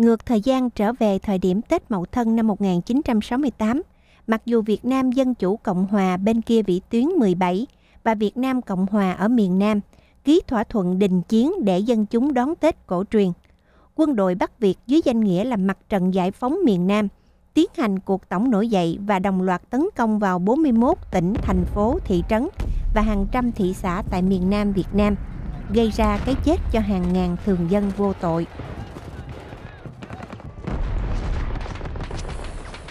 ngược thời gian trở về thời điểm Tết Mậu Thân năm 1968, mặc dù Việt Nam Dân Chủ Cộng Hòa bên kia vĩ tuyến 17 và Việt Nam Cộng Hòa ở miền Nam ký thỏa thuận đình chiến để dân chúng đón Tết cổ truyền. Quân đội Bắc Việt dưới danh nghĩa là mặt trận giải phóng miền Nam tiến hành cuộc tổng nổi dậy và đồng loạt tấn công vào 41 tỉnh, thành phố, thị trấn và hàng trăm thị xã tại miền Nam Việt Nam, gây ra cái chết cho hàng ngàn thường dân vô tội.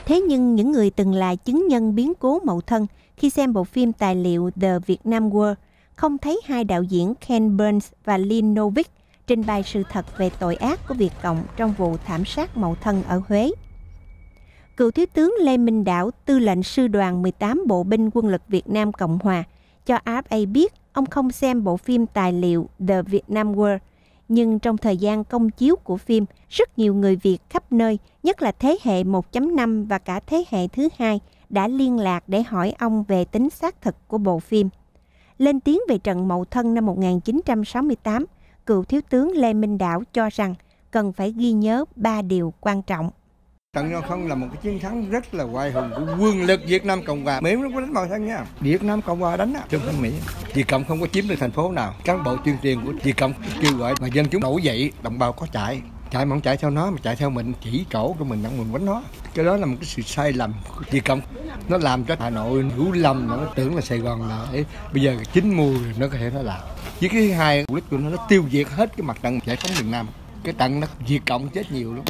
Thế nhưng những người từng là chứng nhân biến cố mậu thân khi xem bộ phim tài liệu The Vietnam War không thấy hai đạo diễn Ken Burns và Lynn Novick trình bày sự thật về tội ác của Việt Cộng trong vụ thảm sát mậu thân ở Huế. Cựu Thiếu tướng Lê Minh Đảo, tư lệnh sư đoàn 18 Bộ binh quân lực Việt Nam Cộng Hòa, cho AFA biết ông không xem bộ phim tài liệu The Vietnam War nhưng trong thời gian công chiếu của phim, rất nhiều người Việt khắp nơi, nhất là thế hệ 1.5 và cả thế hệ thứ hai đã liên lạc để hỏi ông về tính xác thực của bộ phim. Lên tiếng về trận Mậu Thân năm 1968, cựu thiếu tướng Lê Minh Đảo cho rằng cần phải ghi nhớ ba điều quan trọng. Trận giao không là một cái chiến thắng rất là hoài hùng của quân lực Việt Nam Cộng Hòa. Mỹ nó có đánh vào thân nha. Việt Nam Cộng Hòa đánh á. Trung Thanh Mỹ. Việt Cộng không có chiếm được thành phố nào. Cán bộ tuyên truyền của Việt Cộng kêu gọi mà dân chúng nổi dậy, đồng bào có chạy. Chạy mà không chạy theo nó mà chạy theo mình chỉ chỗ của mình đang mình đánh nó. Cái đó là một cái sự sai lầm của Việt Cộng. Nó làm cho Hà Nội hiểu lầm nó tưởng là Sài Gòn là bây giờ chín mùi nó có thể nó làm. Với cái thứ hai, mục đích của nó, nó tiêu diệt hết cái mặt trận giải phóng miền Nam. Cái trận nó diệt Cộng chết nhiều lắm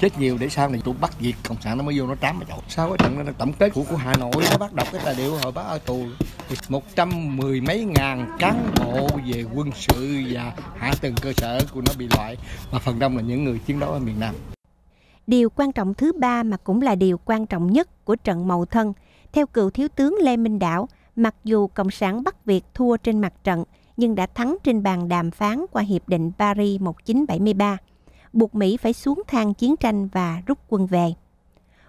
chết nhiều để sau này tụi bắt Việt cộng sản nó mới vô nó trám mà chậu sau cái trận tổng kết của của hà nội nó bắt đọc cái tài liệu hồi bác ở tù một trăm mười mấy ngàn cán bộ về quân sự và hạ tầng cơ sở của nó bị loại và phần đông là những người chiến đấu ở miền nam Điều quan trọng thứ ba mà cũng là điều quan trọng nhất của trận Mậu Thân, theo cựu thiếu tướng Lê Minh Đảo, mặc dù Cộng sản Bắc Việt thua trên mặt trận, nhưng đã thắng trên bàn đàm phán qua Hiệp định Paris 1973 buộc Mỹ phải xuống thang chiến tranh và rút quân về.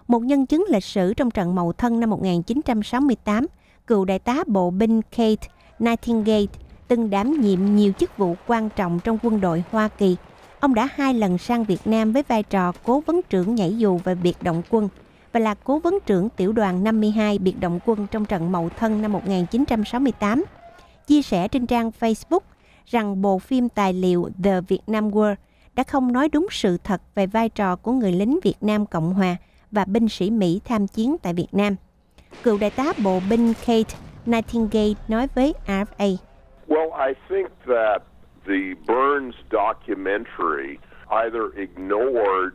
Một nhân chứng lịch sử trong trận Mậu Thân năm 1968, cựu đại tá bộ binh Kate Nightingale từng đảm nhiệm nhiều chức vụ quan trọng trong quân đội Hoa Kỳ. Ông đã hai lần sang Việt Nam với vai trò cố vấn trưởng nhảy dù và biệt động quân và là cố vấn trưởng tiểu đoàn 52 biệt động quân trong trận Mậu Thân năm 1968. Chia sẻ trên trang Facebook rằng bộ phim tài liệu The Vietnam War – đã không nói đúng sự thật về vai trò của người lính Việt Nam Cộng Hòa và binh sĩ Mỹ tham chiến tại Việt Nam. Cựu đại tá bộ binh Kate Nightingale nói với RFA. Well, I think that the Burns documentary either ignored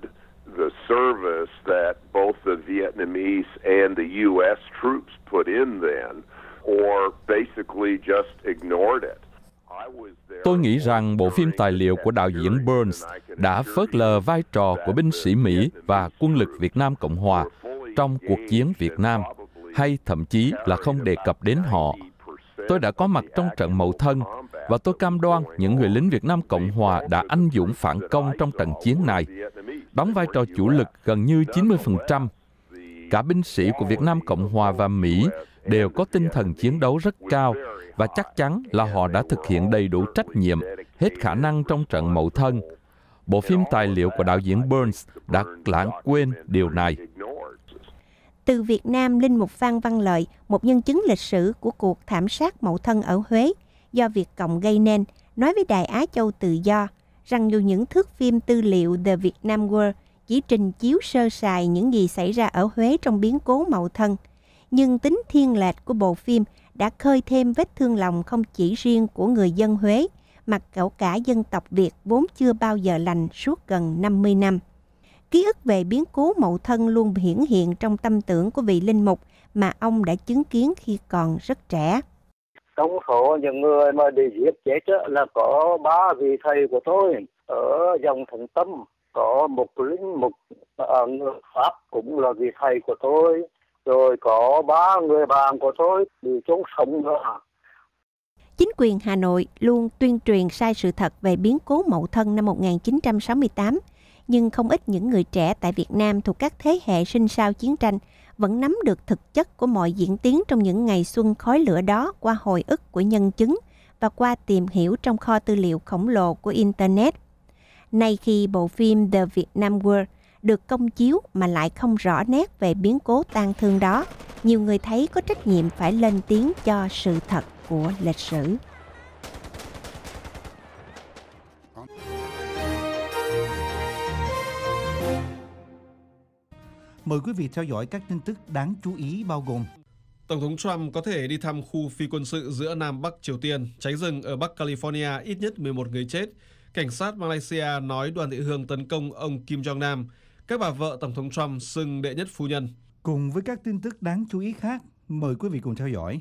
the service that both the Vietnamese and the U.S. troops put in then, or basically just ignored it. Tôi nghĩ rằng bộ phim tài liệu của đạo diễn Burns đã phớt lờ vai trò của binh sĩ Mỹ và quân lực Việt Nam Cộng Hòa trong cuộc chiến Việt Nam, hay thậm chí là không đề cập đến họ. Tôi đã có mặt trong trận mậu thân và tôi cam đoan những người lính Việt Nam Cộng Hòa đã anh dũng phản công trong trận chiến này, đóng vai trò chủ lực gần như 90%. Cả binh sĩ của Việt Nam Cộng Hòa và Mỹ đều có tinh thần chiến đấu rất cao và chắc chắn là họ đã thực hiện đầy đủ trách nhiệm, hết khả năng trong trận mậu thân. Bộ phim tài liệu của đạo diễn Burns đã lãng quên điều này. Từ Việt Nam, Linh Mục Phan Văn Lợi, một nhân chứng lịch sử của cuộc thảm sát mậu thân ở Huế do Việt Cộng gây nên, nói với Đài Á Châu Tự Do rằng dù những thước phim tư liệu The Vietnam War chỉ trình chiếu sơ sài những gì xảy ra ở Huế trong biến cố mậu thân – nhưng tính thiên lệch của bộ phim đã khơi thêm vết thương lòng không chỉ riêng của người dân Huế, mà cậu cả dân tộc Việt vốn chưa bao giờ lành suốt gần 50 năm. Ký ức về biến cố mậu thân luôn hiển hiện trong tâm tưởng của vị linh mục mà ông đã chứng kiến khi còn rất trẻ. Trong số những người mà bị giết chết là có ba vị thầy của tôi ở dòng thần tâm, có một linh mục ở người Pháp cũng là vị thầy của tôi, rồi có ba người bạn của tôi bị trốn sống nữa chính quyền Hà Nội luôn tuyên truyền sai sự thật về biến cố mậu thân năm 1968, nhưng không ít những người trẻ tại Việt Nam thuộc các thế hệ sinh sau chiến tranh vẫn nắm được thực chất của mọi diễn tiến trong những ngày xuân khói lửa đó qua hồi ức của nhân chứng và qua tìm hiểu trong kho tư liệu khổng lồ của Internet. Nay khi bộ phim The Vietnam War được công chiếu mà lại không rõ nét về biến cố tang thương đó, nhiều người thấy có trách nhiệm phải lên tiếng cho sự thật của lịch sử. Mời quý vị theo dõi các tin tức đáng chú ý bao gồm Tổng thống Trump có thể đi thăm khu phi quân sự giữa Nam Bắc Triều Tiên, cháy rừng ở Bắc California ít nhất 11 người chết. Cảnh sát Malaysia nói đoàn thị hương tấn công ông Kim Jong Nam. Các bà vợ Tổng thống Trump xưng đệ nhất phu nhân. Cùng với các tin tức đáng chú ý khác, mời quý vị cùng theo dõi.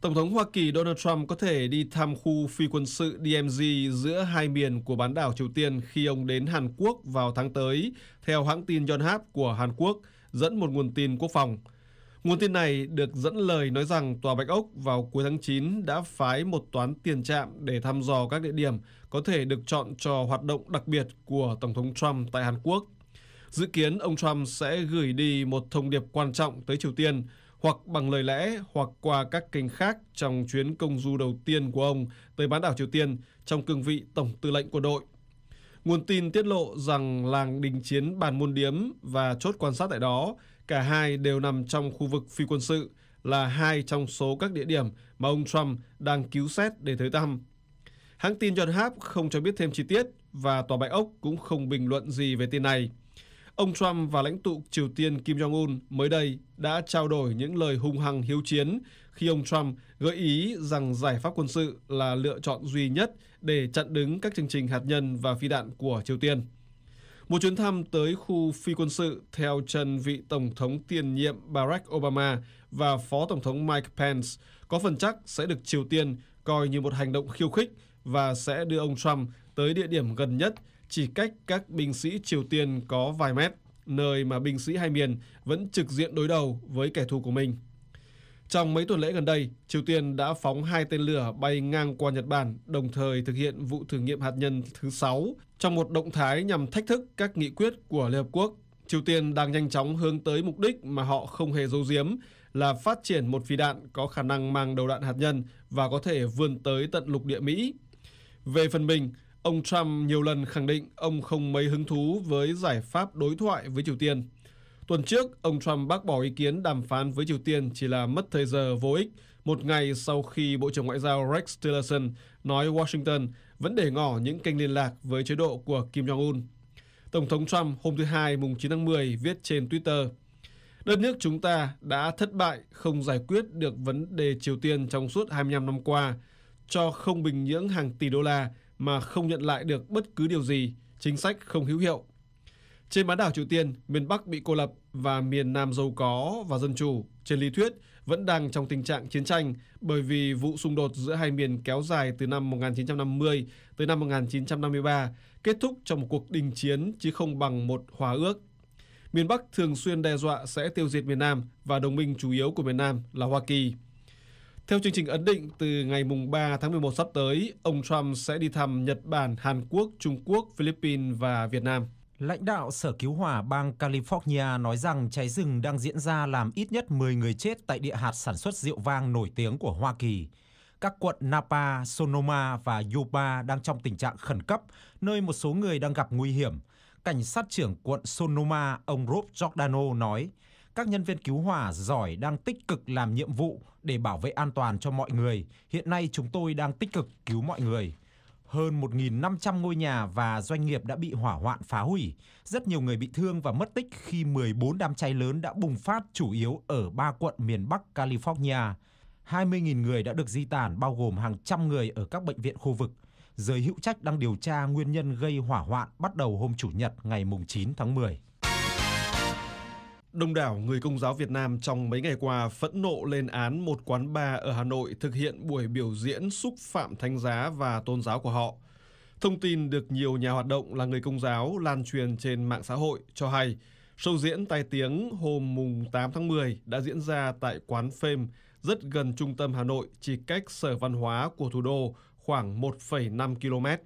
Tổng thống Hoa Kỳ Donald Trump có thể đi thăm khu phi quân sự DMZ giữa hai miền của bán đảo Triều Tiên khi ông đến Hàn Quốc vào tháng tới, theo hãng tin Yonhap của Hàn Quốc, dẫn một nguồn tin quốc phòng – Nguồn tin này được dẫn lời nói rằng Tòa Bạch Ốc vào cuối tháng 9 đã phái một toán tiền trạm để thăm dò các địa điểm có thể được chọn cho hoạt động đặc biệt của Tổng thống Trump tại Hàn Quốc. Dự kiến ông Trump sẽ gửi đi một thông điệp quan trọng tới Triều Tiên hoặc bằng lời lẽ hoặc qua các kênh khác trong chuyến công du đầu tiên của ông tới bán đảo Triều Tiên trong cương vị Tổng tư lệnh quân đội. Nguồn tin tiết lộ rằng làng đình chiến Bàn Môn Điếm và chốt quan sát tại đó Cả hai đều nằm trong khu vực phi quân sự, là hai trong số các địa điểm mà ông Trump đang cứu xét để tới thăm. Hãng tin John Hap không cho biết thêm chi tiết và Tòa Bạch Ốc cũng không bình luận gì về tin này. Ông Trump và lãnh tụ Triều Tiên Kim Jong-un mới đây đã trao đổi những lời hung hăng hiếu chiến khi ông Trump gợi ý rằng giải pháp quân sự là lựa chọn duy nhất để chặn đứng các chương trình hạt nhân và phi đạn của Triều Tiên. Một chuyến thăm tới khu phi quân sự theo chân vị Tổng thống tiền nhiệm Barack Obama và Phó Tổng thống Mike Pence có phần chắc sẽ được Triều Tiên coi như một hành động khiêu khích và sẽ đưa ông Trump tới địa điểm gần nhất chỉ cách các binh sĩ Triều Tiên có vài mét, nơi mà binh sĩ hai miền vẫn trực diện đối đầu với kẻ thù của mình. Trong mấy tuần lễ gần đây, Triều Tiên đã phóng hai tên lửa bay ngang qua Nhật Bản, đồng thời thực hiện vụ thử nghiệm hạt nhân thứ sáu trong một động thái nhằm thách thức các nghị quyết của Liên Hợp Quốc. Triều Tiên đang nhanh chóng hướng tới mục đích mà họ không hề giấu giếm là phát triển một phi đạn có khả năng mang đầu đạn hạt nhân và có thể vươn tới tận lục địa Mỹ. Về phần mình, ông Trump nhiều lần khẳng định ông không mấy hứng thú với giải pháp đối thoại với Triều Tiên. Tuần trước, ông Trump bác bỏ ý kiến đàm phán với Triều Tiên chỉ là mất thời giờ vô ích, một ngày sau khi Bộ trưởng Ngoại giao Rex Tillerson nói Washington vẫn để ngỏ những kênh liên lạc với chế độ của Kim Jong-un. Tổng thống Trump hôm thứ Hai mùng 9 tháng 10 viết trên Twitter, Đất nước chúng ta đã thất bại không giải quyết được vấn đề Triều Tiên trong suốt 25 năm qua, cho không bình nhưỡng hàng tỷ đô la mà không nhận lại được bất cứ điều gì, chính sách không hữu hiệu trên bán đảo Triều Tiên, miền Bắc bị cô lập và miền Nam giàu có và dân chủ, trên lý thuyết vẫn đang trong tình trạng chiến tranh bởi vì vụ xung đột giữa hai miền kéo dài từ năm 1950 tới năm 1953 kết thúc trong một cuộc đình chiến chứ không bằng một hòa ước. Miền Bắc thường xuyên đe dọa sẽ tiêu diệt miền Nam và đồng minh chủ yếu của miền Nam là Hoa Kỳ. Theo chương trình ấn định, từ ngày 3 tháng 11 sắp tới, ông Trump sẽ đi thăm Nhật Bản, Hàn Quốc, Trung Quốc, Philippines và Việt Nam. Lãnh đạo Sở Cứu Hỏa bang California nói rằng cháy rừng đang diễn ra làm ít nhất 10 người chết tại địa hạt sản xuất rượu vang nổi tiếng của Hoa Kỳ. Các quận Napa, Sonoma và Yuba đang trong tình trạng khẩn cấp, nơi một số người đang gặp nguy hiểm. Cảnh sát trưởng quận Sonoma, ông Rob Giordano nói, các nhân viên cứu hỏa giỏi đang tích cực làm nhiệm vụ để bảo vệ an toàn cho mọi người. Hiện nay chúng tôi đang tích cực cứu mọi người. Hơn 1.500 ngôi nhà và doanh nghiệp đã bị hỏa hoạn phá hủy. Rất nhiều người bị thương và mất tích khi 14 đám cháy lớn đã bùng phát chủ yếu ở ba quận miền Bắc California. 20.000 người đã được di tản bao gồm hàng trăm người ở các bệnh viện khu vực. Giới hữu trách đang điều tra nguyên nhân gây hỏa hoạn bắt đầu hôm Chủ nhật ngày 9 tháng 10. Đông đảo người công giáo Việt Nam trong mấy ngày qua phẫn nộ lên án một quán bar ở Hà Nội thực hiện buổi biểu diễn xúc phạm thánh giá và tôn giáo của họ. Thông tin được nhiều nhà hoạt động là người công giáo lan truyền trên mạng xã hội cho hay show diễn tai tiếng hôm mùng 8 tháng 10 đã diễn ra tại quán phêm rất gần trung tâm Hà Nội, chỉ cách sở văn hóa của thủ đô khoảng 1,5 km.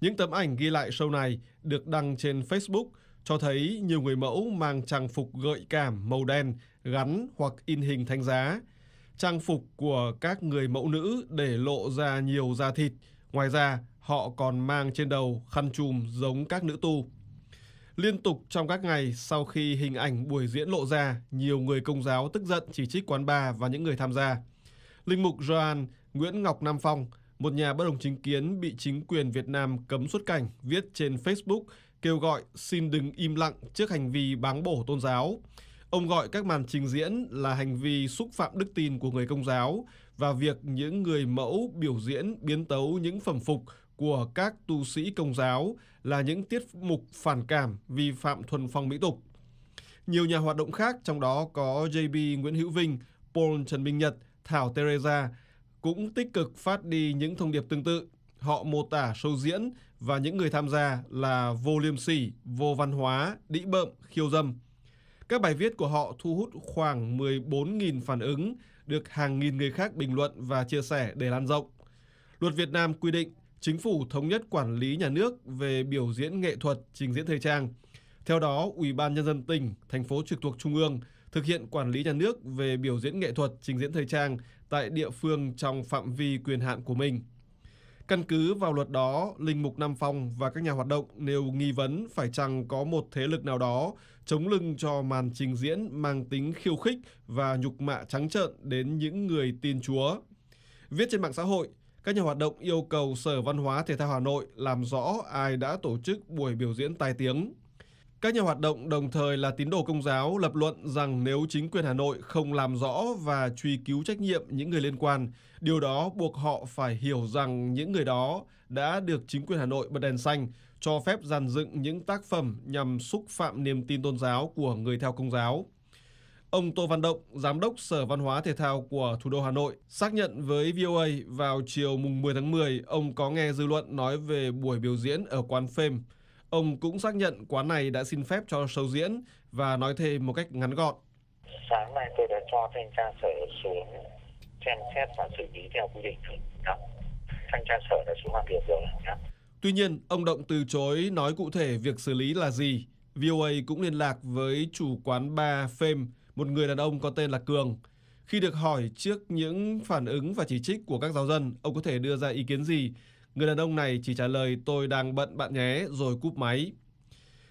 Những tấm ảnh ghi lại show này được đăng trên Facebook – cho thấy nhiều người mẫu mang trang phục gợi cảm màu đen gắn hoặc in hình thánh giá. Trang phục của các người mẫu nữ để lộ ra nhiều da thịt, ngoài ra họ còn mang trên đầu khăn chùm giống các nữ tu. Liên tục trong các ngày sau khi hình ảnh buổi diễn lộ ra, nhiều người công giáo tức giận chỉ trích quán bar và những người tham gia. Linh mục Joan Nguyễn Ngọc Nam Phong, một nhà bất đồng chính kiến bị chính quyền Việt Nam cấm xuất cảnh, viết trên Facebook – kêu gọi xin đừng im lặng trước hành vi báng bổ tôn giáo. Ông gọi các màn trình diễn là hành vi xúc phạm đức tin của người công giáo và việc những người mẫu biểu diễn biến tấu những phẩm phục của các tu sĩ công giáo là những tiết mục phản cảm vi phạm thuần phong mỹ tục. Nhiều nhà hoạt động khác, trong đó có JB Nguyễn Hữu Vinh, Paul Trần Minh Nhật, Thảo Teresa, cũng tích cực phát đi những thông điệp tương tự. Họ mô tả show diễn và những người tham gia là vô liêm sỉ, vô văn hóa, đĩ bợm, khiêu dâm. Các bài viết của họ thu hút khoảng 14.000 phản ứng, được hàng nghìn người khác bình luận và chia sẻ để lan rộng. Luật Việt Nam quy định chính phủ thống nhất quản lý nhà nước về biểu diễn nghệ thuật, trình diễn thời trang. Theo đó, Ủy ban nhân dân tỉnh, thành phố trực thuộc trung ương thực hiện quản lý nhà nước về biểu diễn nghệ thuật, trình diễn thời trang tại địa phương trong phạm vi quyền hạn của mình. Căn cứ vào luật đó, Linh Mục Nam Phong và các nhà hoạt động đều nghi vấn phải chăng có một thế lực nào đó chống lưng cho màn trình diễn mang tính khiêu khích và nhục mạ trắng trợn đến những người tin Chúa. Viết trên mạng xã hội, các nhà hoạt động yêu cầu Sở Văn hóa Thể thao Hà Nội làm rõ ai đã tổ chức buổi biểu diễn tài tiếng. Các nhà hoạt động đồng thời là tín đồ công giáo lập luận rằng nếu chính quyền Hà Nội không làm rõ và truy cứu trách nhiệm những người liên quan, điều đó buộc họ phải hiểu rằng những người đó đã được chính quyền Hà Nội bật đèn xanh cho phép dàn dựng những tác phẩm nhằm xúc phạm niềm tin tôn giáo của người theo công giáo. Ông Tô Văn Động, Giám đốc Sở Văn hóa Thể thao của thủ đô Hà Nội, xác nhận với VOA vào chiều mùng 10 tháng 10, ông có nghe dư luận nói về buổi biểu diễn ở quán phim Ông cũng xác nhận quán này đã xin phép cho show diễn và nói thêm một cách ngắn gọn. Sáng nay tôi đã cho thanh tra sở xuống xem xét và xử lý theo quy định đó. Thanh tra sở đã xuống làm việc rồi. Đó. Tuy nhiên, ông Động từ chối nói cụ thể việc xử lý là gì. VOA cũng liên lạc với chủ quán bar Fame, một người đàn ông có tên là Cường. Khi được hỏi trước những phản ứng và chỉ trích của các giáo dân, ông có thể đưa ra ý kiến gì Người đàn ông này chỉ trả lời tôi đang bận bạn nhé rồi cúp máy.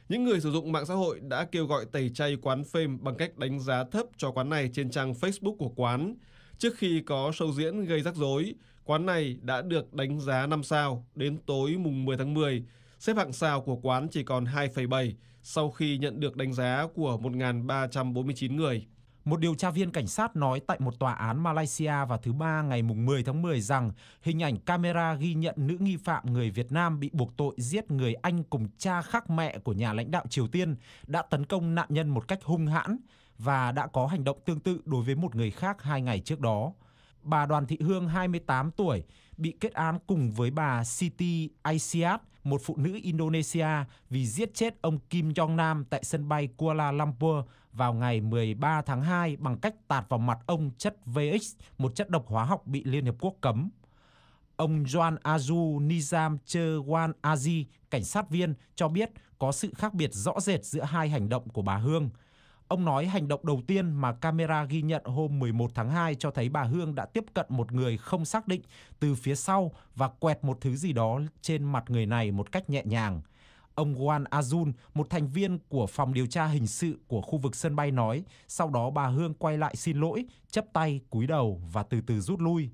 Những người sử dụng mạng xã hội đã kêu gọi tẩy chay quán phim bằng cách đánh giá thấp cho quán này trên trang Facebook của quán. Trước khi có show diễn gây rắc rối, quán này đã được đánh giá 5 sao. Đến tối mùng 10 tháng 10, xếp hạng sao của quán chỉ còn 2,7 sau khi nhận được đánh giá của 1.349 người. Một điều tra viên cảnh sát nói tại một tòa án Malaysia vào thứ Ba ngày 10 tháng 10 rằng hình ảnh camera ghi nhận nữ nghi phạm người Việt Nam bị buộc tội giết người Anh cùng cha khác mẹ của nhà lãnh đạo Triều Tiên đã tấn công nạn nhân một cách hung hãn và đã có hành động tương tự đối với một người khác hai ngày trước đó. Bà Đoàn Thị Hương, 28 tuổi, bị kết án cùng với bà Siti Aisyat, một phụ nữ Indonesia vì giết chết ông Kim Jong Nam tại sân bay Kuala Lumpur vào ngày 13 tháng 2 bằng cách tạt vào mặt ông chất VX, một chất độc hóa học bị Liên Hiệp Quốc cấm. Ông Joan Azu Nizam Chewan Aji, cảnh sát viên, cho biết có sự khác biệt rõ rệt giữa hai hành động của bà Hương – Ông nói hành động đầu tiên mà camera ghi nhận hôm 11 tháng 2 cho thấy bà Hương đã tiếp cận một người không xác định từ phía sau và quẹt một thứ gì đó trên mặt người này một cách nhẹ nhàng. Ông Juan Azun, một thành viên của phòng điều tra hình sự của khu vực sân bay nói, sau đó bà Hương quay lại xin lỗi, chấp tay, cúi đầu và từ từ rút lui.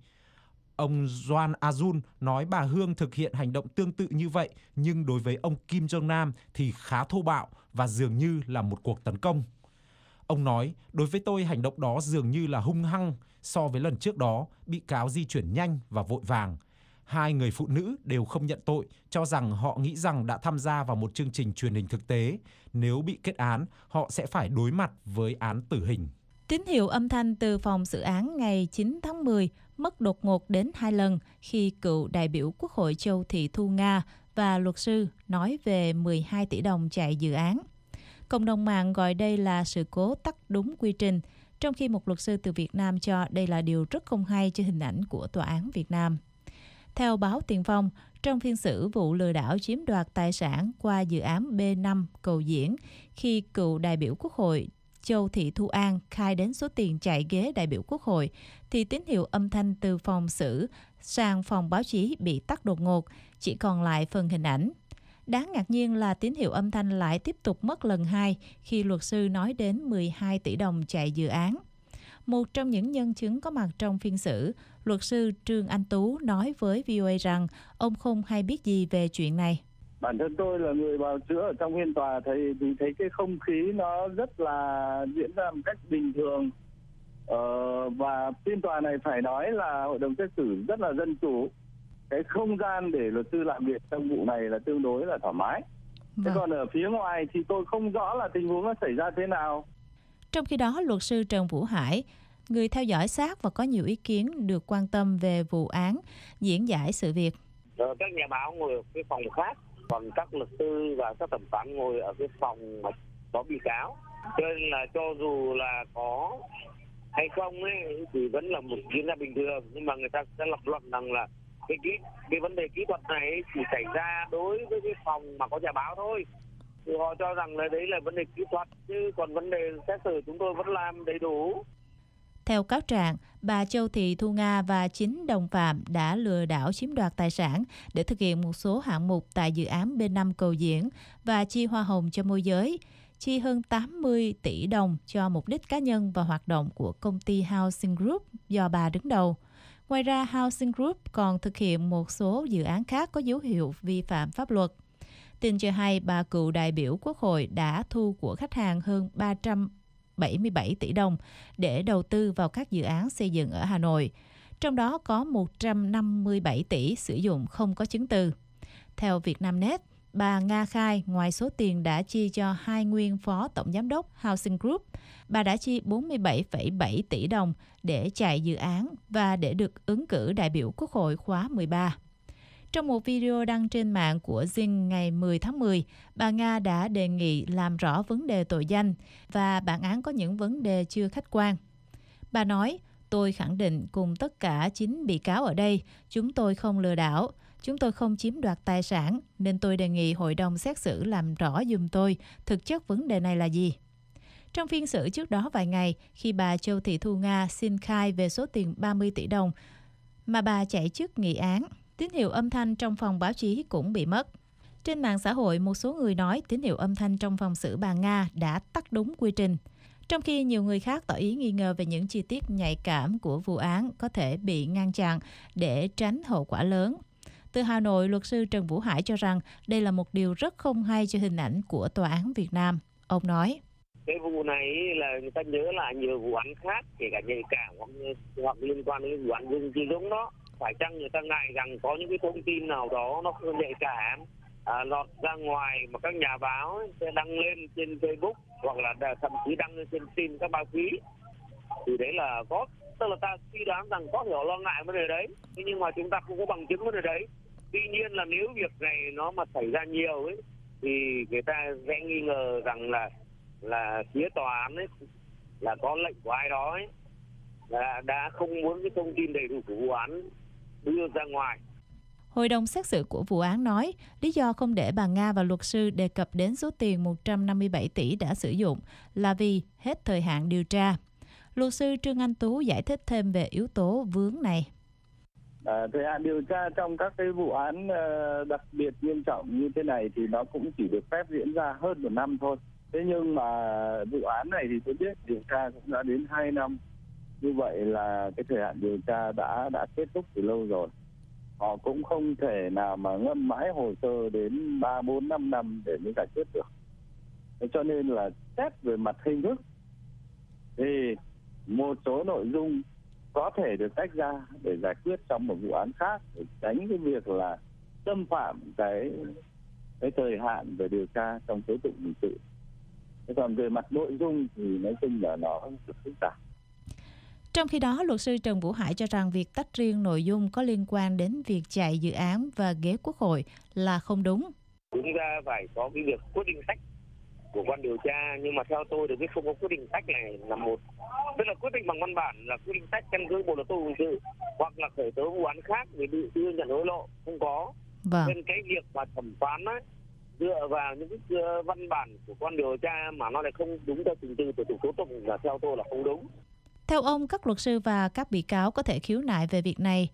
Ông Juan Azun nói bà Hương thực hiện hành động tương tự như vậy nhưng đối với ông Kim Jong Nam thì khá thô bạo và dường như là một cuộc tấn công. Ông nói, đối với tôi hành động đó dường như là hung hăng so với lần trước đó, bị cáo di chuyển nhanh và vội vàng. Hai người phụ nữ đều không nhận tội, cho rằng họ nghĩ rằng đã tham gia vào một chương trình truyền hình thực tế. Nếu bị kết án, họ sẽ phải đối mặt với án tử hình. Tín hiệu âm thanh từ phòng xử án ngày 9 tháng 10 mất đột ngột đến hai lần khi cựu đại biểu Quốc hội Châu Thị Thu Nga và luật sư nói về 12 tỷ đồng chạy dự án. Cộng đồng mạng gọi đây là sự cố tắt đúng quy trình, trong khi một luật sư từ Việt Nam cho đây là điều rất không hay cho hình ảnh của tòa án Việt Nam. Theo báo Tiền Phong, trong phiên xử vụ lừa đảo chiếm đoạt tài sản qua dự án B5 Cầu Diễn, khi cựu đại biểu Quốc hội Châu Thị Thu An khai đến số tiền chạy ghế đại biểu Quốc hội, thì tín hiệu âm thanh từ phòng xử sang phòng báo chí bị tắt đột ngột, chỉ còn lại phần hình ảnh. Đáng ngạc nhiên là tín hiệu âm thanh lại tiếp tục mất lần hai khi luật sư nói đến 12 tỷ đồng chạy dự án. Một trong những nhân chứng có mặt trong phiên xử, luật sư Trương Anh Tú nói với VOA rằng ông không hay biết gì về chuyện này. Bản thân tôi là người bào chữa ở trong phiên tòa thì thì thấy cái không khí nó rất là diễn ra một cách bình thường. Ờ, và phiên tòa này phải nói là hội đồng xét xử rất là dân chủ cái không gian để luật sư làm việc trong vụ này là tương đối là thoải mái vâng. thế còn ở phía ngoài thì tôi không rõ là tình huống nó xảy ra thế nào trong khi đó luật sư Trần Vũ Hải người theo dõi sát và có nhiều ý kiến được quan tâm về vụ án diễn giải sự việc rồi ờ, các nhà báo ngồi ở cái phòng khác còn các luật sư và các thẩm phán ngồi ở cái phòng có bị cáo cho nên là cho dù là có hay không ấy thì vẫn là một diễn ra bình thường nhưng mà người ta sẽ lập luận rằng là cái kỹ cái vấn đề kỹ thuật này chỉ xảy ra đối với cái phòng mà có nhà báo thôi thì họ cho rằng là đấy là vấn đề kỹ thuật chứ còn vấn đề xét xử chúng tôi vẫn làm đầy đủ theo cáo trạng, bà Châu Thị Thu Nga và 9 đồng phạm đã lừa đảo chiếm đoạt tài sản để thực hiện một số hạng mục tại dự án B5 Cầu Diễn và chi hoa hồng cho môi giới, chi hơn 80 tỷ đồng cho mục đích cá nhân và hoạt động của công ty Housing Group do bà đứng đầu. Ngoài ra, Housing Group còn thực hiện một số dự án khác có dấu hiệu vi phạm pháp luật. Tin cho hay, bà cựu đại biểu Quốc hội đã thu của khách hàng hơn 377 tỷ đồng để đầu tư vào các dự án xây dựng ở Hà Nội. Trong đó có 157 tỷ sử dụng không có chứng từ. Theo Vietnamnet, Bà Nga khai ngoài số tiền đã chi cho hai nguyên phó tổng giám đốc Housing Group, bà đã chi 47,7 tỷ đồng để chạy dự án và để được ứng cử đại biểu Quốc hội khóa 13. Trong một video đăng trên mạng của Zing ngày 10 tháng 10, bà Nga đã đề nghị làm rõ vấn đề tội danh và bản án có những vấn đề chưa khách quan. Bà nói, tôi khẳng định cùng tất cả 9 bị cáo ở đây, chúng tôi không lừa đảo, Chúng tôi không chiếm đoạt tài sản nên tôi đề nghị hội đồng xét xử làm rõ dùm tôi thực chất vấn đề này là gì. Trong phiên xử trước đó vài ngày, khi bà Châu Thị Thu Nga xin khai về số tiền 30 tỷ đồng mà bà chạy trước nghị án, tín hiệu âm thanh trong phòng báo chí cũng bị mất. Trên mạng xã hội, một số người nói tín hiệu âm thanh trong phòng xử bà Nga đã tắt đúng quy trình. Trong khi nhiều người khác tỏ ý nghi ngờ về những chi tiết nhạy cảm của vụ án có thể bị ngăn chặn để tránh hậu quả lớn từ Hà Nội, luật sư Trần Vũ Hải cho rằng đây là một điều rất không hay cho hình ảnh của tòa án Việt Nam. Ông nói cái vụ này là người ta nhớ là nhiều vụ án khác kể cả nhạy cảm hoặc, hoặc liên quan đến vụ án dùng gì đúng đó phải chăng người ta ngại rằng có những cái thông tin nào đó nó không nhạy cảm à, lọt ra ngoài mà các nhà báo sẽ đăng lên trên Facebook hoặc là thậm chí đăng lên trên tin các báo chí thì đấy là có tức là ta suy đoán rằng có thể họ lo ngại vấn đề đấy nhưng mà chúng ta không có bằng chứng vấn đề đấy tuy nhiên là nếu việc này nó mà xảy ra nhiều ấy thì người ta sẽ nghi ngờ rằng là là phía tòa án ấy là có lệnh của ai đó ấy là đã không muốn cái thông tin đầy đủ của vụ án đưa ra ngoài Hội đồng xét xử của vụ án nói lý do không để bà Nga và luật sư đề cập đến số tiền 157 tỷ đã sử dụng là vì hết thời hạn điều tra. Luật sư Trương Anh Tú giải thích thêm về yếu tố vướng này. À, thời hạn điều tra trong các cái vụ án ờ, đặc biệt nghiêm trọng như thế này thì nó cũng chỉ được phép diễn ra hơn một năm thôi. Thế nhưng mà vụ án này thì tôi biết điều tra cũng đã đến 2 năm. Như vậy là cái thời hạn điều tra đã đã kết thúc từ lâu rồi. Họ cũng không thể nào mà ngâm mãi hồ sơ đến 3, 4, 5 năm để mới giải quyết được. Thế cho nên là xét về mặt hình thức thì một số nội dung có thể được tách ra để giải quyết trong một vụ án khác để tránh cái việc là xâm phạm cái cái thời hạn về điều tra trong tố tụng hình sự. Thế còn về mặt nội dung thì nói chung là nó rất phức tạp. Trong khi đó, luật sư Trần Vũ Hải cho rằng việc tách riêng nội dung có liên quan đến việc chạy dự án và ghế quốc hội là không đúng. Chúng ta phải có cái việc quyết định sách của quan điều tra nhưng mà theo tôi được biết không có quyết định tách này là một tức là quyết định bằng văn bản là quyết định tách căn cứ bộ luật tố hình sự hoặc là khởi tố vụ án khác vì bị đưa nhận hối lộ không có vâng. nên cái việc mà thẩm phán ấy, dựa vào những cái ờ, văn bản của quan điều tra mà nó lại không đúng theo trình tự của thủ tố tụng là theo tôi là không đúng theo ông, các luật sư và các bị cáo có thể khiếu nại về việc này.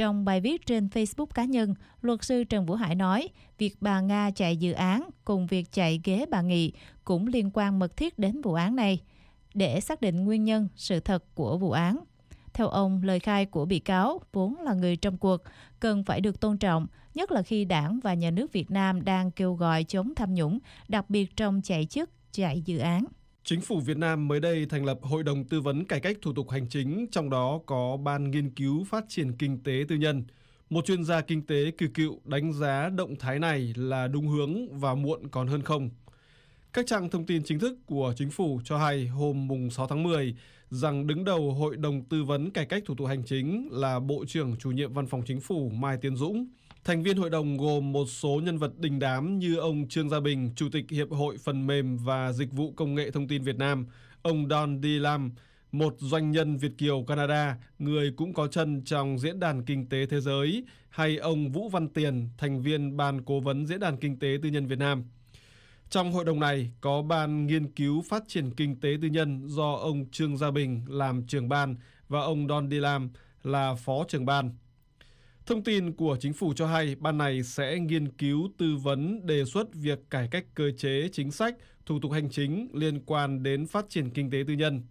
Trong bài viết trên Facebook cá nhân, luật sư Trần Vũ Hải nói, việc bà Nga chạy dự án cùng việc chạy ghế bà Nghị cũng liên quan mật thiết đến vụ án này để xác định nguyên nhân sự thật của vụ án. Theo ông, lời khai của bị cáo vốn là người trong cuộc, cần phải được tôn trọng, nhất là khi đảng và nhà nước Việt Nam đang kêu gọi chống tham nhũng, đặc biệt trong chạy chức, chạy dự án. Chính phủ Việt Nam mới đây thành lập Hội đồng Tư vấn Cải cách Thủ tục Hành chính, trong đó có Ban Nghiên cứu Phát triển Kinh tế Tư nhân. Một chuyên gia kinh tế kỳ cựu đánh giá động thái này là đúng hướng và muộn còn hơn không. Các trang thông tin chính thức của chính phủ cho hay hôm mùng 6 tháng 10 rằng đứng đầu Hội đồng Tư vấn Cải cách Thủ tục Hành chính là Bộ trưởng Chủ nhiệm Văn phòng Chính phủ Mai Tiến Dũng – Thành viên hội đồng gồm một số nhân vật đình đám như ông Trương Gia Bình, Chủ tịch Hiệp hội Phần mềm và Dịch vụ Công nghệ Thông tin Việt Nam, ông Don Di Lam, một doanh nhân Việt Kiều Canada, người cũng có chân trong Diễn đàn Kinh tế Thế giới, hay ông Vũ Văn Tiền, thành viên Ban Cố vấn Diễn đàn Kinh tế Tư nhân Việt Nam. Trong hội đồng này có Ban Nghiên cứu Phát triển Kinh tế Tư nhân do ông Trương Gia Bình làm trưởng ban và ông Don Di Lam là phó trưởng ban. Thông tin của chính phủ cho hay, ban này sẽ nghiên cứu tư vấn đề xuất việc cải cách cơ chế chính sách, thủ tục hành chính liên quan đến phát triển kinh tế tư nhân.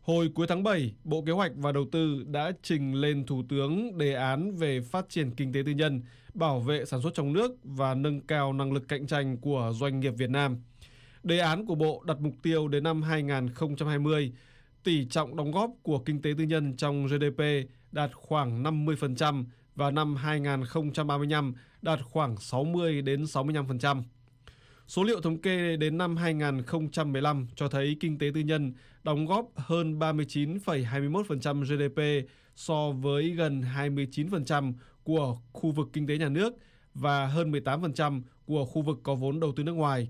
Hồi cuối tháng 7, Bộ Kế hoạch và Đầu tư đã trình lên Thủ tướng đề án về phát triển kinh tế tư nhân, bảo vệ sản xuất trong nước và nâng cao năng lực cạnh tranh của doanh nghiệp Việt Nam. Đề án của Bộ đặt mục tiêu đến năm 2020, tỷ trọng đóng góp của kinh tế tư nhân trong GDP đạt khoảng 50%, và năm 2035 đạt khoảng 60 đến 65%. Số liệu thống kê đến năm 2015 cho thấy kinh tế tư nhân đóng góp hơn 39,21% GDP so với gần 29% của khu vực kinh tế nhà nước và hơn 18% của khu vực có vốn đầu tư nước ngoài.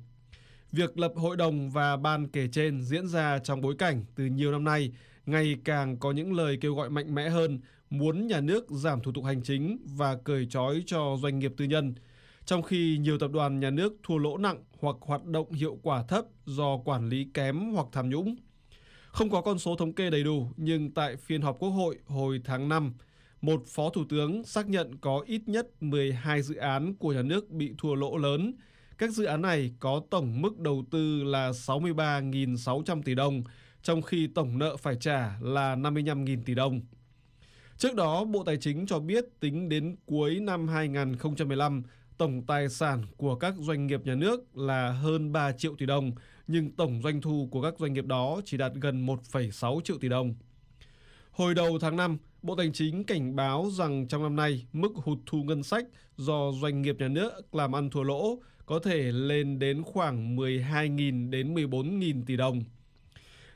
Việc lập hội đồng và ban kể trên diễn ra trong bối cảnh từ nhiều năm nay ngày càng có những lời kêu gọi mạnh mẽ hơn muốn nhà nước giảm thủ tục hành chính và cởi trói cho doanh nghiệp tư nhân, trong khi nhiều tập đoàn nhà nước thua lỗ nặng hoặc hoạt động hiệu quả thấp do quản lý kém hoặc tham nhũng. Không có con số thống kê đầy đủ, nhưng tại phiên họp Quốc hội hồi tháng 5, một phó thủ tướng xác nhận có ít nhất 12 dự án của nhà nước bị thua lỗ lớn. Các dự án này có tổng mức đầu tư là 63.600 tỷ đồng, trong khi tổng nợ phải trả là 55.000 tỷ đồng. Trước đó, Bộ Tài chính cho biết tính đến cuối năm 2015, tổng tài sản của các doanh nghiệp nhà nước là hơn 3 triệu tỷ đồng, nhưng tổng doanh thu của các doanh nghiệp đó chỉ đạt gần 1,6 triệu tỷ đồng. Hồi đầu tháng 5, Bộ Tài chính cảnh báo rằng trong năm nay, mức hụt thu ngân sách do doanh nghiệp nhà nước làm ăn thua lỗ có thể lên đến khoảng 12.000 đến 14.000 tỷ đồng.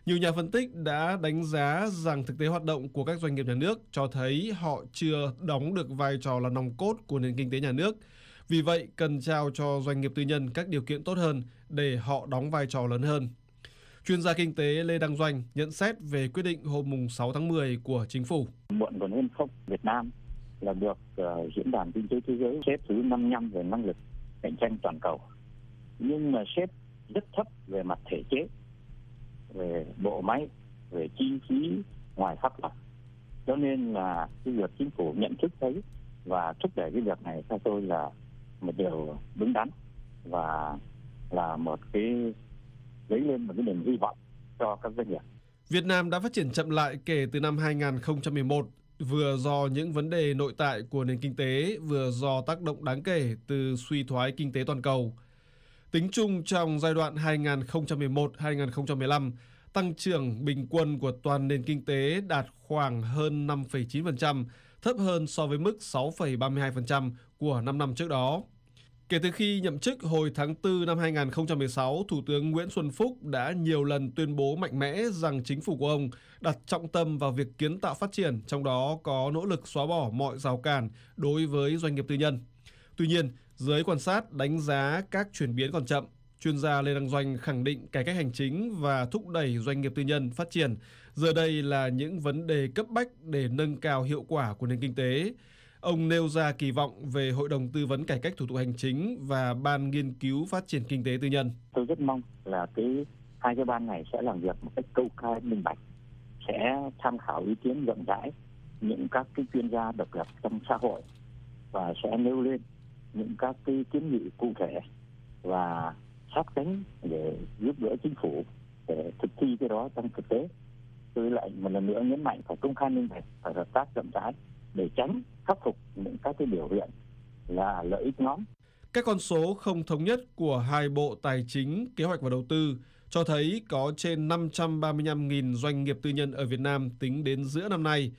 Nhiều nhà phân tích đã đánh giá rằng thực tế hoạt động của các doanh nghiệp nhà nước cho thấy họ chưa đóng được vai trò là nòng cốt của nền kinh tế nhà nước. Vì vậy, cần trao cho doanh nghiệp tư nhân các điều kiện tốt hơn để họ đóng vai trò lớn hơn. Chuyên gia kinh tế Lê Đăng Doanh nhận xét về quyết định hôm 6 tháng 10 của chính phủ. Muộn còn hơn không, Việt Nam là được uh, Diễn đàn Kinh tế Thế giới xếp thứ 55 về năng lực cạnh tranh toàn cầu. Nhưng mà xếp rất thấp về mặt thể chế về bộ máy về chi phí ngoài pháp luật cho nên là cái việc chính phủ nhận thức thấy và thúc đẩy cái việc này theo tôi là một điều đúng đắn và là một cái lấy lên một cái niềm hy vọng cho các doanh nghiệp. Việt Nam đã phát triển chậm lại kể từ năm 2011 vừa do những vấn đề nội tại của nền kinh tế, vừa do tác động đáng kể từ suy thoái kinh tế toàn cầu. Tính chung trong giai đoạn 2011-2015, tăng trưởng bình quân của toàn nền kinh tế đạt khoảng hơn 5,9%, thấp hơn so với mức 6,32% của 5 năm trước đó. Kể từ khi nhậm chức hồi tháng 4 năm 2016, Thủ tướng Nguyễn Xuân Phúc đã nhiều lần tuyên bố mạnh mẽ rằng chính phủ của ông đặt trọng tâm vào việc kiến tạo phát triển, trong đó có nỗ lực xóa bỏ mọi rào cản đối với doanh nghiệp tư nhân. Tuy nhiên, dưới quan sát đánh giá các chuyển biến còn chậm. Chuyên gia Lê Đăng Doanh khẳng định cải cách hành chính và thúc đẩy doanh nghiệp tư nhân phát triển. Giờ đây là những vấn đề cấp bách để nâng cao hiệu quả của nền kinh tế. Ông nêu ra kỳ vọng về Hội đồng Tư vấn Cải cách Thủ tục Hành chính và Ban Nghiên cứu Phát triển Kinh tế Tư nhân. Tôi rất mong là cái hai cái ban này sẽ làm việc một cách công khai minh bạch, sẽ tham khảo ý kiến rộng rãi những các cái chuyên gia độc lập trong xã hội và sẽ nêu lên những các cái kiến nghị cụ thể và sát cánh để giúp đỡ chính phủ để thực thi cái đó trong thực tế tôi lại một lần nữa nhấn mạnh phải công khai minh bạch phải hợp tác rộng rãi để tránh khắc phục những các cái biểu hiện là lợi ích nhóm các con số không thống nhất của hai Bộ Tài chính, Kế hoạch và Đầu tư cho thấy có trên 535.000 doanh nghiệp tư nhân ở Việt Nam tính đến giữa năm nay,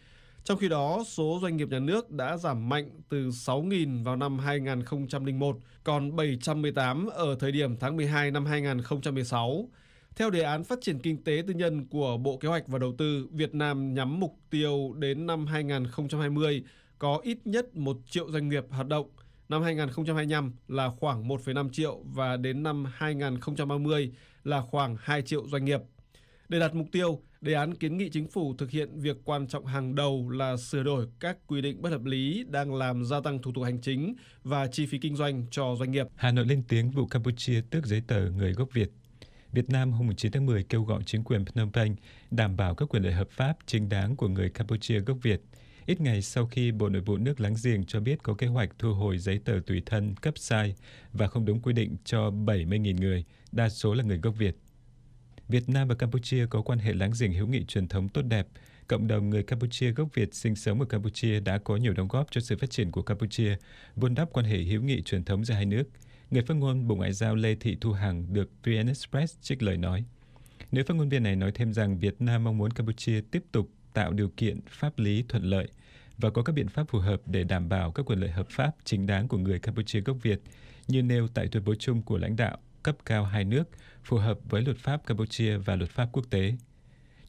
trong khi đó, số doanh nghiệp nhà nước đã giảm mạnh từ 6.000 vào năm 2001 còn 718 ở thời điểm tháng 12 năm 2016. Theo đề án phát triển kinh tế tư nhân của Bộ Kế hoạch và Đầu tư, Việt Nam nhắm mục tiêu đến năm 2020 có ít nhất 1 triệu doanh nghiệp hoạt động, năm 2025 là khoảng 1,5 triệu và đến năm 2030 là khoảng 2 triệu doanh nghiệp. Để đạt mục tiêu, đề án kiến nghị chính phủ thực hiện việc quan trọng hàng đầu là sửa đổi các quy định bất hợp lý đang làm gia tăng thủ tục hành chính và chi phí kinh doanh cho doanh nghiệp. Hà Nội lên tiếng vụ Campuchia tước giấy tờ người gốc Việt. Việt Nam hôm 9 tháng 10 kêu gọi chính quyền Phnom Penh đảm bảo các quyền lợi hợp pháp chính đáng của người Campuchia gốc Việt. Ít ngày sau khi Bộ Nội vụ nước láng giềng cho biết có kế hoạch thu hồi giấy tờ tùy thân cấp sai và không đúng quy định cho 70.000 người, đa số là người gốc Việt. Việt Nam và Campuchia có quan hệ láng giềng hữu nghị truyền thống tốt đẹp. Cộng đồng người Campuchia gốc Việt sinh sống ở Campuchia đã có nhiều đóng góp cho sự phát triển của Campuchia, vun đắp quan hệ hữu nghị truyền thống giữa hai nước. Người phát ngôn Bộ Ngoại giao Lê Thị Thu Hằng được VN Express trích lời nói. Nữ phát ngôn viên này nói thêm rằng Việt Nam mong muốn Campuchia tiếp tục tạo điều kiện pháp lý thuận lợi và có các biện pháp phù hợp để đảm bảo các quyền lợi hợp pháp chính đáng của người Campuchia gốc Việt, như nêu tại tuyên bố chung của lãnh đạo cấp cao hai nước phù hợp với luật pháp Campuchia và luật pháp quốc tế.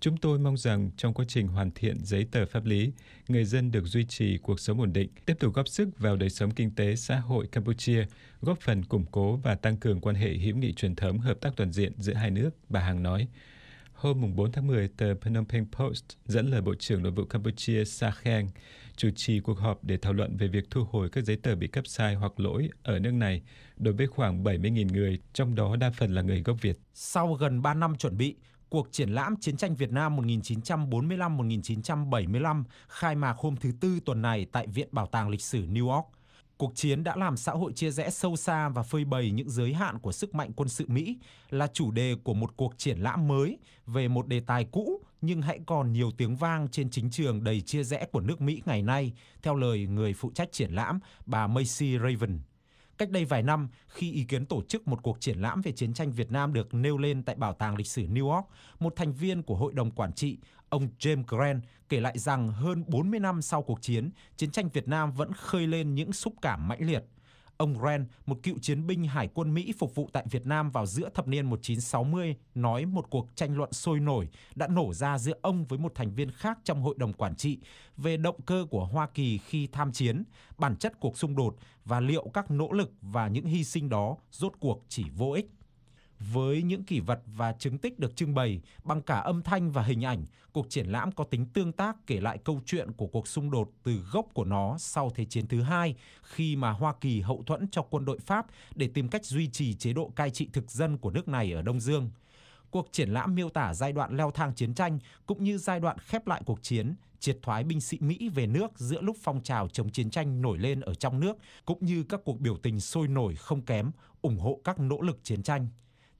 Chúng tôi mong rằng trong quá trình hoàn thiện giấy tờ pháp lý, người dân được duy trì cuộc sống ổn định, tiếp tục góp sức vào đời sống kinh tế xã hội Campuchia, góp phần củng cố và tăng cường quan hệ hữu nghị truyền thống hợp tác toàn diện giữa hai nước, bà Hằng nói. Hôm 4 tháng 10, tờ Phnom Penh Post dẫn lời Bộ trưởng Nội vụ Campuchia Sa Kheng chủ trì cuộc họp để thảo luận về việc thu hồi các giấy tờ bị cấp sai hoặc lỗi ở nước này đối với khoảng 70.000 người, trong đó đa phần là người gốc Việt. Sau gần 3 năm chuẩn bị, cuộc triển lãm Chiến tranh Việt Nam 1945-1975 khai mạc hôm thứ Tư tuần này tại Viện Bảo tàng Lịch sử New York. Cuộc chiến đã làm xã hội chia rẽ sâu xa và phơi bày những giới hạn của sức mạnh quân sự Mỹ là chủ đề của một cuộc triển lãm mới về một đề tài cũ nhưng hãy còn nhiều tiếng vang trên chính trường đầy chia rẽ của nước Mỹ ngày nay, theo lời người phụ trách triển lãm, bà Macy Raven. Cách đây vài năm, khi ý kiến tổ chức một cuộc triển lãm về chiến tranh Việt Nam được nêu lên tại Bảo tàng Lịch sử New York, một thành viên của Hội đồng Quản trị, ông James Grant, kể lại rằng hơn 40 năm sau cuộc chiến, chiến tranh Việt Nam vẫn khơi lên những xúc cảm mãnh liệt – Ông Ren, một cựu chiến binh hải quân Mỹ phục vụ tại Việt Nam vào giữa thập niên 1960, nói một cuộc tranh luận sôi nổi đã nổ ra giữa ông với một thành viên khác trong hội đồng quản trị về động cơ của Hoa Kỳ khi tham chiến, bản chất cuộc xung đột và liệu các nỗ lực và những hy sinh đó rốt cuộc chỉ vô ích với những kỷ vật và chứng tích được trưng bày bằng cả âm thanh và hình ảnh, cuộc triển lãm có tính tương tác kể lại câu chuyện của cuộc xung đột từ gốc của nó sau Thế chiến thứ hai, khi mà Hoa Kỳ hậu thuẫn cho quân đội Pháp để tìm cách duy trì chế độ cai trị thực dân của nước này ở Đông Dương. Cuộc triển lãm miêu tả giai đoạn leo thang chiến tranh cũng như giai đoạn khép lại cuộc chiến, triệt thoái binh sĩ Mỹ về nước giữa lúc phong trào chống chiến tranh nổi lên ở trong nước, cũng như các cuộc biểu tình sôi nổi không kém, ủng hộ các nỗ lực chiến tranh.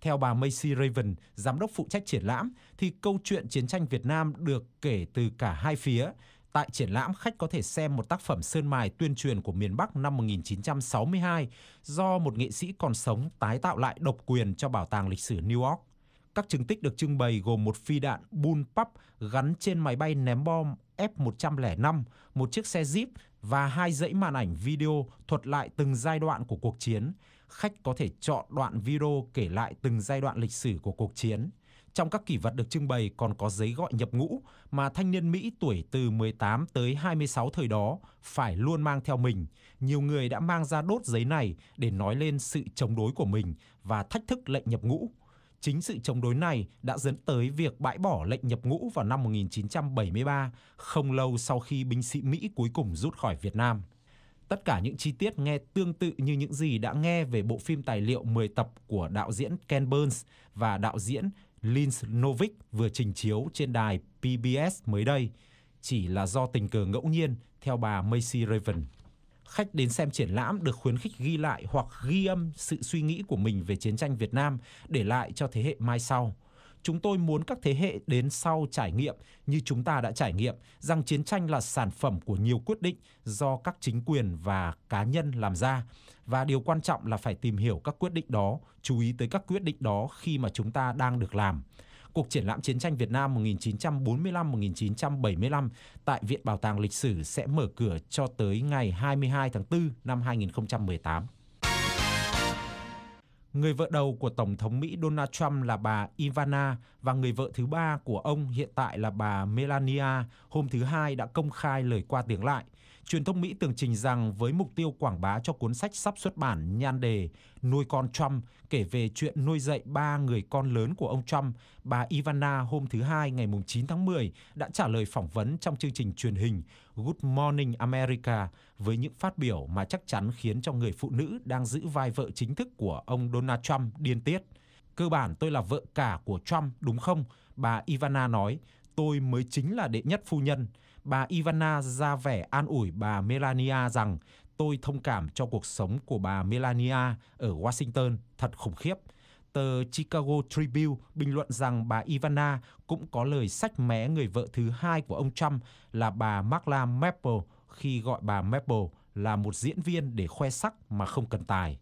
Theo bà Macy Raven, giám đốc phụ trách triển lãm, thì câu chuyện chiến tranh Việt Nam được kể từ cả hai phía. Tại triển lãm, khách có thể xem một tác phẩm sơn mài tuyên truyền của miền Bắc năm 1962 do một nghệ sĩ còn sống tái tạo lại độc quyền cho Bảo tàng lịch sử New York. Các chứng tích được trưng bày gồm một phi đạn bullpup gắn trên máy bay ném bom F-105, một chiếc xe Jeep và hai dãy màn ảnh video thuật lại từng giai đoạn của cuộc chiến khách có thể chọn đoạn video kể lại từng giai đoạn lịch sử của cuộc chiến. Trong các kỷ vật được trưng bày còn có giấy gọi nhập ngũ mà thanh niên Mỹ tuổi từ 18 tới 26 thời đó phải luôn mang theo mình. Nhiều người đã mang ra đốt giấy này để nói lên sự chống đối của mình và thách thức lệnh nhập ngũ. Chính sự chống đối này đã dẫn tới việc bãi bỏ lệnh nhập ngũ vào năm 1973, không lâu sau khi binh sĩ Mỹ cuối cùng rút khỏi Việt Nam. Tất cả những chi tiết nghe tương tự như những gì đã nghe về bộ phim tài liệu 10 tập của đạo diễn Ken Burns và đạo diễn Lynch Novick vừa trình chiếu trên đài PBS mới đây, chỉ là do tình cờ ngẫu nhiên, theo bà Macy Raven. Khách đến xem triển lãm được khuyến khích ghi lại hoặc ghi âm sự suy nghĩ của mình về chiến tranh Việt Nam để lại cho thế hệ mai sau – Chúng tôi muốn các thế hệ đến sau trải nghiệm như chúng ta đã trải nghiệm rằng chiến tranh là sản phẩm của nhiều quyết định do các chính quyền và cá nhân làm ra và điều quan trọng là phải tìm hiểu các quyết định đó, chú ý tới các quyết định đó khi mà chúng ta đang được làm cuộc triển lãm chiến tranh Việt Nam 1945-1975 tại Viện Bảo tàng Lịch sử sẽ mở cửa cho tới ngày 22 tháng 4 năm 2018. Người vợ đầu của Tổng thống Mỹ Donald Trump là bà Ivana và người vợ thứ ba của ông hiện tại là bà Melania hôm thứ Hai đã công khai lời qua tiếng lại truyền thông Mỹ tường trình rằng với mục tiêu quảng bá cho cuốn sách sắp xuất bản nhan đề Nuôi con Trump kể về chuyện nuôi dạy ba người con lớn của ông Trump, bà Ivana hôm thứ Hai ngày 9 tháng 10 đã trả lời phỏng vấn trong chương trình truyền hình Good Morning America với những phát biểu mà chắc chắn khiến cho người phụ nữ đang giữ vai vợ chính thức của ông Donald Trump điên tiết. Cơ bản tôi là vợ cả của Trump, đúng không? Bà Ivana nói, tôi mới chính là đệ nhất phu nhân. Bà Ivana ra vẻ an ủi bà Melania rằng tôi thông cảm cho cuộc sống của bà Melania ở Washington thật khủng khiếp. Tờ Chicago Tribune bình luận rằng bà Ivana cũng có lời sách mé người vợ thứ hai của ông Trump là bà Marla Maple khi gọi bà Maple là một diễn viên để khoe sắc mà không cần tài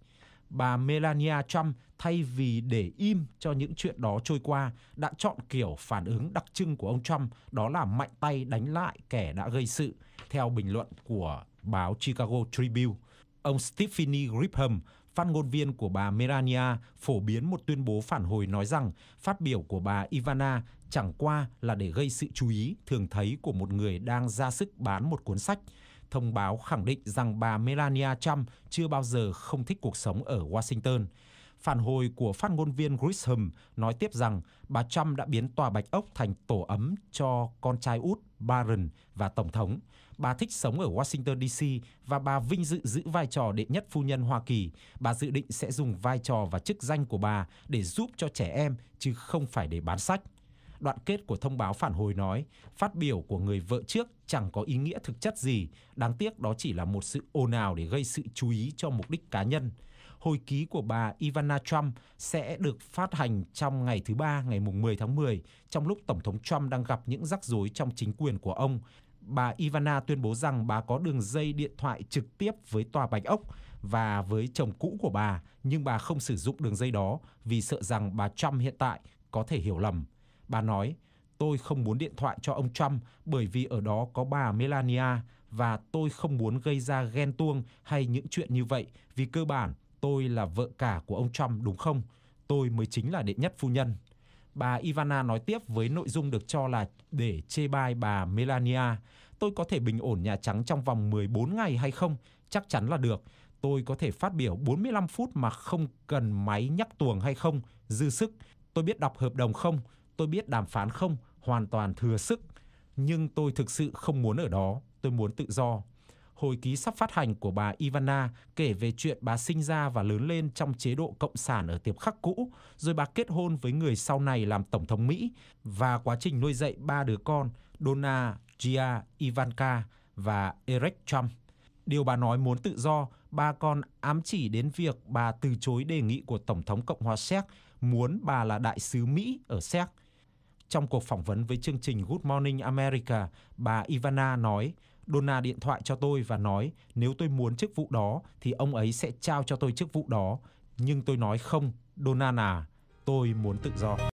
bà Melania Trump thay vì để im cho những chuyện đó trôi qua đã chọn kiểu phản ứng đặc trưng của ông Trump đó là mạnh tay đánh lại kẻ đã gây sự theo bình luận của báo Chicago Tribune. Ông Stephanie Gripham, phát ngôn viên của bà Melania phổ biến một tuyên bố phản hồi nói rằng phát biểu của bà Ivana chẳng qua là để gây sự chú ý thường thấy của một người đang ra sức bán một cuốn sách thông báo khẳng định rằng bà Melania Trump chưa bao giờ không thích cuộc sống ở Washington. Phản hồi của phát ngôn viên Grisham nói tiếp rằng bà Trump đã biến Tòa Bạch Ốc thành tổ ấm cho con trai út Barron và Tổng thống. Bà thích sống ở Washington DC và bà vinh dự giữ vai trò đệ nhất phu nhân Hoa Kỳ. Bà dự định sẽ dùng vai trò và chức danh của bà để giúp cho trẻ em chứ không phải để bán sách. Đoạn kết của thông báo phản hồi nói, phát biểu của người vợ trước chẳng có ý nghĩa thực chất gì, đáng tiếc đó chỉ là một sự ồn ào để gây sự chú ý cho mục đích cá nhân. Hồi ký của bà Ivana Trump sẽ được phát hành trong ngày thứ Ba, ngày mùng 10 tháng 10, trong lúc Tổng thống Trump đang gặp những rắc rối trong chính quyền của ông. Bà Ivana tuyên bố rằng bà có đường dây điện thoại trực tiếp với tòa Bạch Ốc và với chồng cũ của bà, nhưng bà không sử dụng đường dây đó vì sợ rằng bà Trump hiện tại có thể hiểu lầm. Bà nói, tôi không muốn điện thoại cho ông Trump bởi vì ở đó có bà Melania và tôi không muốn gây ra ghen tuông hay những chuyện như vậy vì cơ bản tôi là vợ cả của ông Trump đúng không? Tôi mới chính là đệ nhất phu nhân. Bà Ivana nói tiếp với nội dung được cho là để chê bai bà Melania. Tôi có thể bình ổn Nhà Trắng trong vòng 14 ngày hay không? Chắc chắn là được. Tôi có thể phát biểu 45 phút mà không cần máy nhắc tuồng hay không? Dư sức. Tôi biết đọc hợp đồng không? Tôi biết đàm phán không hoàn toàn thừa sức, nhưng tôi thực sự không muốn ở đó, tôi muốn tự do. Hồi ký sắp phát hành của bà Ivana kể về chuyện bà sinh ra và lớn lên trong chế độ cộng sản ở tiệp khắc cũ, rồi bà kết hôn với người sau này làm tổng thống Mỹ và quá trình nuôi dạy ba đứa con Donna, Gia, Ivanka và Eric Trump. Điều bà nói muốn tự do, bà còn ám chỉ đến việc bà từ chối đề nghị của Tổng thống Cộng hòa Séc muốn bà là đại sứ Mỹ ở Séc trong cuộc phỏng vấn với chương trình Good Morning America, bà Ivana nói, Donna điện thoại cho tôi và nói nếu tôi muốn chức vụ đó thì ông ấy sẽ trao cho tôi chức vụ đó. Nhưng tôi nói không, Donna à, tôi muốn tự do.